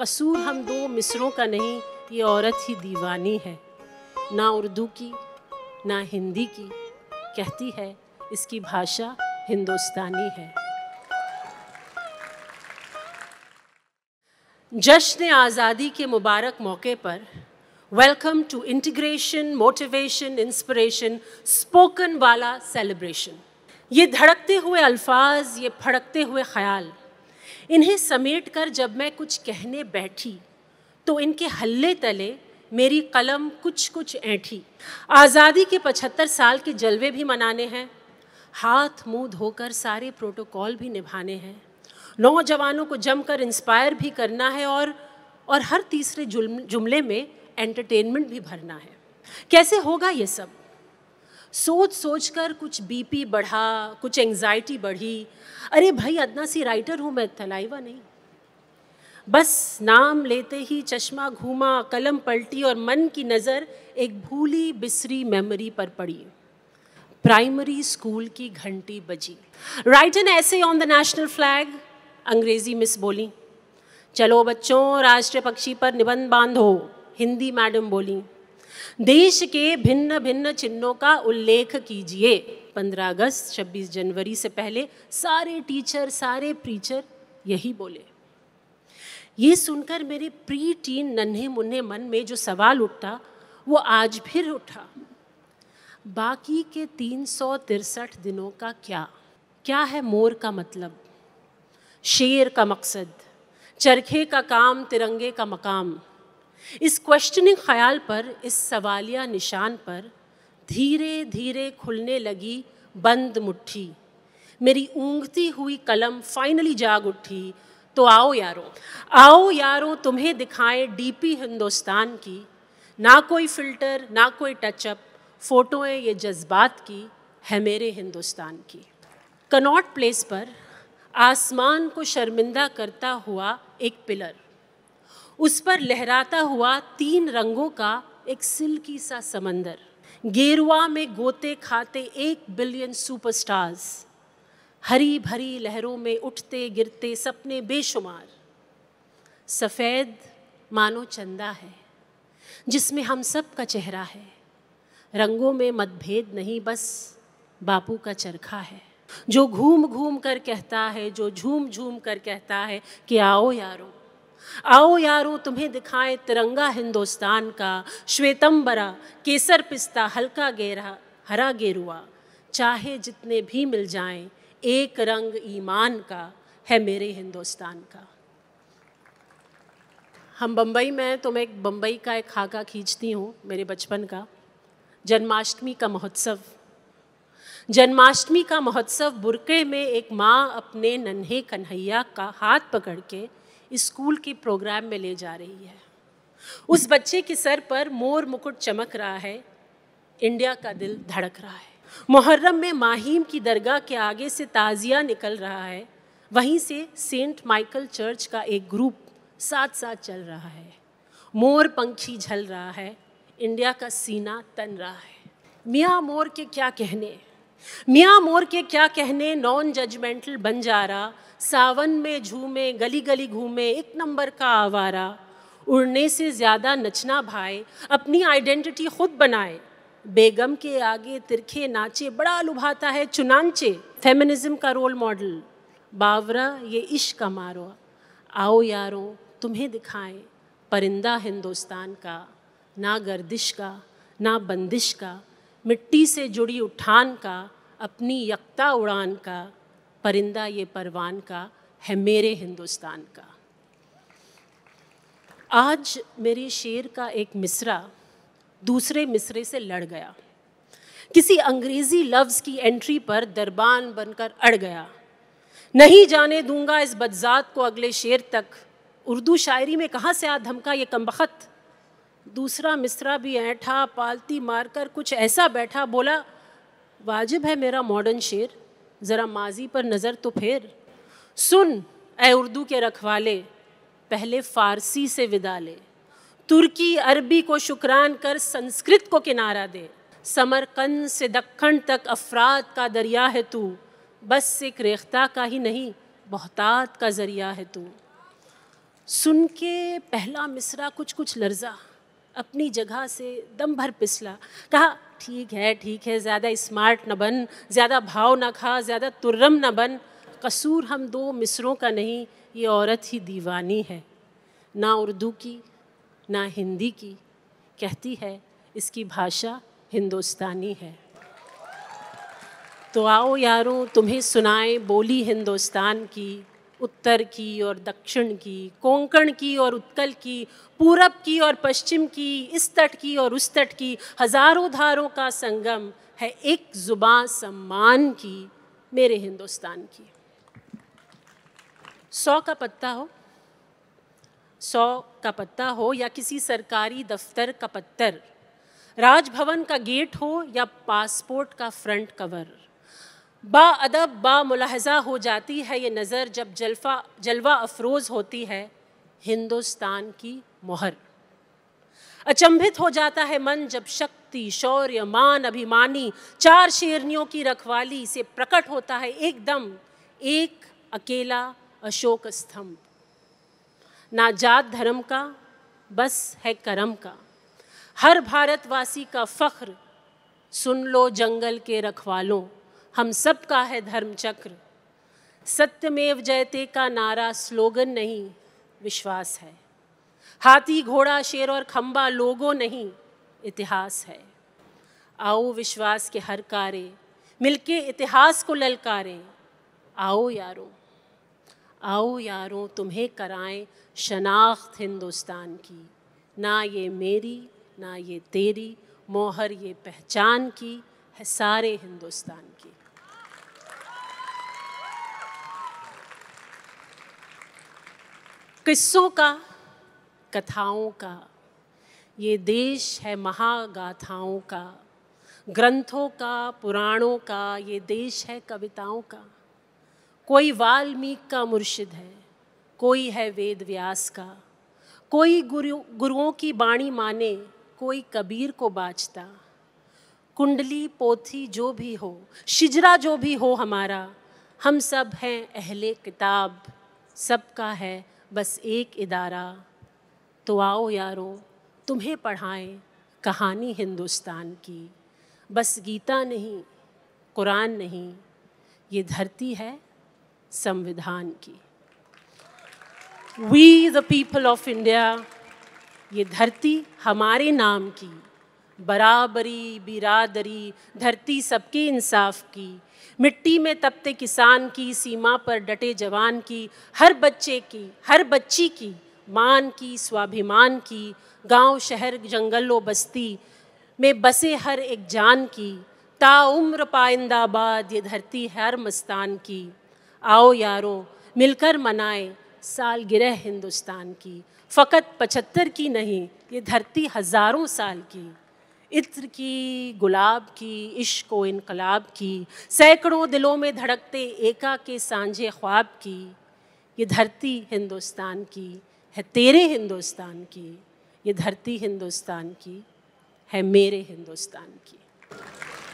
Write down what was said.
कसूर हम दो मिसरों का नहीं ये औरत ही दीवानी है ना उर्दू की ना हिंदी की कहती है इसकी भाषा हिंदुस्तानी है जश्न आज़ादी के मुबारक मौके पर welcome to integration motivation inspiration spoken वाला सेलिब्रेशन ये धड़कते हुए अल्फाज ये फड़कते हुए ख्याल इन्हें समेट कर जब मैं कुछ कहने बैठी तो इनके हल्ले तले मेरी कलम कुछ कुछ ऐठी आज़ादी के पचहत्तर साल के जलवे भी मनाने हैं हाथ मुंह धोकर सारे प्रोटोकॉल भी निभाने हैं नौजवानों को जमकर इंस्पायर भी करना है और और हर तीसरे जुम्ले में एंटरटेनमेंट भी भरना है कैसे होगा ये सब सोच सोच कर कुछ बीपी बढ़ा कुछ एंग्जाइटी बढ़ी अरे भाई अदना सी राइटर हूँ मैं थलाइवा नहीं बस नाम लेते ही चश्मा घूमा कलम पलटी और मन की नज़र एक भूली बिसरी मेमोरी पर पड़ी प्राइमरी स्कूल की घंटी बजी write an essay on the national flag अंग्रेज़ी मिस बोली चलो बच्चों राष्ट्रीय पक्षी पर निबंध बांधो हिंदी मैडम बोली देश के भिन्न भिन्न चिन्हों का उल्लेख कीजिए 15 अगस्त 26 जनवरी से पहले सारे टीचर सारे प्रीचर यही बोले ये सुनकर मेरे प्री टीन नन्हे मुन्ने मन में जो सवाल उठता वो आज फिर उठा बाकी के तीन सौ तिरसठ दिनों का क्या क्या है मोर का मतलब शेर का मकसद चरखे का काम तिरंगे का मकाम इस क्वेश्चनिंग ख्याल पर इस सवालिया निशान पर धीरे धीरे खुलने लगी बंद मुट्ठी मेरी ऊँगती हुई कलम फाइनली जाग उठी तो आओ यारो आओ यारो तुम्हें दिखाएं डीपी हिंदुस्तान की ना कोई फिल्टर ना कोई टचअप फ़ोटोएं ये जज्बात की है मेरे हिंदुस्तान की कनॉट प्लेस पर आसमान को शर्मिंदा करता हुआ एक पिलर उस पर लहराता हुआ तीन रंगों का एक सिल्की सा समंदर गेरुआ में गोते खाते एक बिलियन सुपरस्टार्स हरी भरी लहरों में उठते गिरते सपने बेशुमार सफ़ेद मानो चंदा है जिसमें हम सब का चेहरा है रंगों में मतभेद नहीं बस बापू का चरखा है जो घूम घूम कर कहता है जो झूम झूम कर कहता है कि आओ यारों आओ यारो तुम्हें दिखाए तिरंगा हिंदुस्तान का श्वेतंबरा केसर पिस्ता हल्का गेरा हरा गेरुआ चाहे जितने भी मिल जाएं एक रंग ईमान का है मेरे हिंदुस्तान का हम बम्बई में तो मैं एक बम्बई का एक खाका खींचती हूँ मेरे बचपन का जन्माष्टमी का महोत्सव जन्माष्टमी का महोत्सव बुरके में एक माँ अपने नन्हे कन्हैया का हाथ पकड़ के स्कूल के प्रोग्राम में ले जा रही है उस बच्चे के सर पर मोर मुकुट चमक रहा है इंडिया का दिल धड़क रहा है मुहर्रम में माहिम की दरगाह के आगे से ताज़िया निकल रहा है वहीं से सेंट माइकल चर्च का एक ग्रुप साथ साथ चल रहा है मोर पंखी झल रहा है इंडिया का सीना तन रहा है मियाँ मोर के क्या कहने मियाँ मोर के क्या कहने नॉन जजमेंटल बन जा रहा सावन में झूमे गली गली घूमे एक नंबर का आवारा उड़ने से ज़्यादा नचना भाए अपनी आइडेंटिटी खुद बनाए बेगम के आगे तिरखे नाचे बड़ा लुभाता है चुनानचे फेमिनिज्म का रोल मॉडल बावरा ये इश्क का मारो आओ यारों तुम्हें दिखाएं परिंदा हिंदुस्तान का ना गर्दिश का ना बंदिश का मिट्टी से जुड़ी उठान का अपनी यकता उड़ान का परिंदा ये परवान का है मेरे हिंदुस्तान का आज मेरे शेर का एक मिसरा दूसरे मिसरे से लड़ गया किसी अंग्रेज़ी लफ्ज़ की एंट्री पर दरबान बनकर अड़ गया नहीं जाने दूंगा इस बदजात को अगले शेर तक उर्दू शायरी में कहाँ से आ धमका ये कमबख्त दूसरा मिसरा भी ऐठा पालती मारकर कुछ ऐसा बैठा बोला वाजिब है मेरा मॉडर्न शेर ज़रा माजी पर नज़र तो फेर सुन ए उर्दू के रखवाले पहले फ़ारसी से विदा ले तुर्की अरबी को शुक्रान कर संस्कृत को किनारा दे समरकंद से दक्खन तक अफराद का दरिया है तू बस एक रेख्ता का ही नहीं बहतात का ज़रिया है तू सुन के पहला मिसरा कुछ कुछ लर्जा अपनी जगह से दम भर पिसला कहा ठीक है ठीक है ज़्यादा स्मार्ट न बन ज़्यादा भाव ना खा ज़्यादा तुर्रम ना बन कसूर हम दो मिसरों का नहीं ये औरत ही दीवानी है ना उर्दू की ना हिंदी की कहती है इसकी भाषा हिंदुस्तानी है तो आओ यारों तुम्हें सुनाए बोली हिंदुस्तान की उत्तर की और दक्षिण की कोंकण की और उत्कल की पूरब की और पश्चिम की इस तट की और उस तट की हजारों धारों का संगम है एक जुबान सम्मान की मेरे हिंदुस्तान की सौ का पत्ता हो सौ का पत्ता हो या किसी सरकारी दफ्तर का पत्तर राजभवन का गेट हो या पासपोर्ट का फ्रंट कवर बा मुलाहजा हो जाती है ये नज़र जब जलफा जलवा अफरोज़ होती है हिंदुस्तान की मोहर अचंभित हो जाता है मन जब शक्ति शौर्य मान अभिमानी चार शेरनियों की रखवाली से प्रकट होता है एकदम एक अकेला अशोक स्तंभ ना जात धर्म का बस है कर्म का हर भारतवासी का फ़ख्र सुन लो जंगल के रखवालों हम सब का है धर्म चक्र सत्यमेव जयते का नारा स्लोगन नहीं विश्वास है हाथी घोड़ा शेर और खम्बा लोगों नहीं इतिहास है आओ विश्वास के हर कार्य मिलके इतिहास को ललकारे आओ यारों आओ यारों तुम्हें कराएं शनाख्त हिंदुस्तान की ना ये मेरी ना ये तेरी मोहर ये पहचान की है सारे हिंदुस्तान की किस्सों का कथाओं का ये देश है महागाथाओं का ग्रंथों का पुराणों का ये देश है कविताओं का कोई वाल्मीक का मुर्शिद है कोई है वेद व्यास का कोई गुरु गुरुओं की बाणी माने कोई कबीर को बाँचता कुंडली पोथी जो भी हो शिजरा जो भी हो हमारा हम सब हैं अहले किताब सबका है बस एक इदारा तो आओ यारो तुम्हें पढ़ाएं कहानी हिंदुस्तान की बस गीता नहीं कुरान नहीं ये धरती है संविधान की we the people of India ये धरती हमारे नाम की बराबरी बिरादरी धरती सबके इंसाफ की मिट्टी में तपते किसान की सीमा पर डटे जवान की हर बच्चे की हर बच्ची की मान की स्वाभिमान की गांव शहर जंगल व बस्ती में बसे हर एक जान की ताउम्र पाइंदाबाद ये धरती हर मस्तान की आओ यारों मिलकर मनाए सालगिरह हिंदुस्तान की फ़कत पचहत्तर की नहीं ये धरती हज़ारों साल की इत्र की गुलाब की इश्क व इनकलाब की सैकड़ों दिलों में धड़कते एका के सांझे ख्वाब की ये धरती हिंदुस्तान की है तेरे हिंदुस्तान की ये धरती हिंदुस्तान की है मेरे हिंदुस्तान की